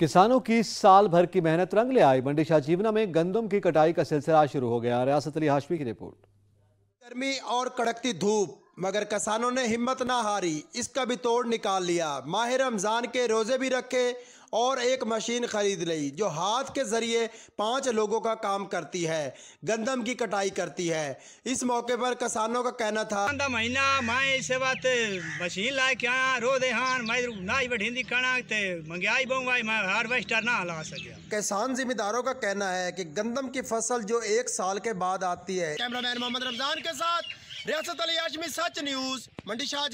किसानों की साल भर की मेहनत रंग ले आई मंडी शाहजीवना में गंदम की कटाई का सिलसिला शुरू हो गया रियासत अली हाशमी की रिपोर्ट गर्मी और कड़कती धूप मगर किसानों ने हिम्मत ना हारी इसका भी तोड़ निकाल लिया माह रमज़ान के रोज़े भी रखे और एक मशीन ख़रीद ली जो हाथ के ज़रिए पाँच लोगों का काम करती है गंदम की कटाई करती है इस मौके पर किसानों का कहना था महीना मैं इसे बात मशीन लाए क्या रोज हान मैं मंगाई मैं ना ला सके किसान जिम्मेदारों का कहना है कि गंदम की फसल जो एक साल के बाद आती है कैमरामैन मोहम्मद रमजान के साथ रियासत अली आजमी सच न्यूज़ मंडी शाह